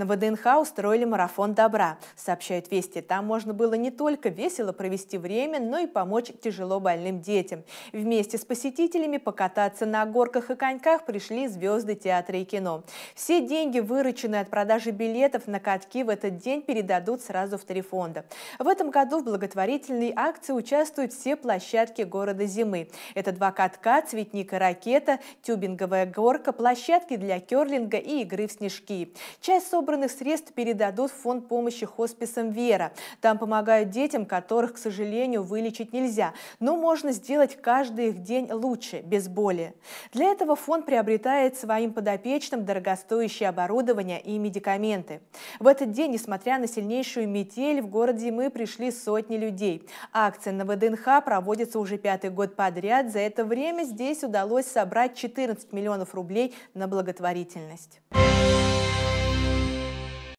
На ВДНХ устроили марафон добра, сообщают Вести. Там можно было не только весело провести время, но и помочь тяжело больным детям. Вместе с посетителями покататься на горках и коньках пришли звезды театра и кино. Все деньги, вырученные от продажи билетов на катки, в этот день передадут сразу в три фонда. В этом году в благотворительной акции участвуют все площадки города зимы. Это два катка, цветник и ракета, тюбинговая горка, площадки для керлинга и игры в снежки. Часть собранных собранных средств передадут в фонд помощи хосписам «Вера». Там помогают детям, которых, к сожалению, вылечить нельзя. Но можно сделать каждый их день лучше, без боли. Для этого фонд приобретает своим подопечным дорогостоящее оборудование и медикаменты. В этот день, несмотря на сильнейшую метель, в городе мы пришли сотни людей. Акция на ВДНХ проводится уже пятый год подряд. За это время здесь удалось собрать 14 миллионов рублей на благотворительность.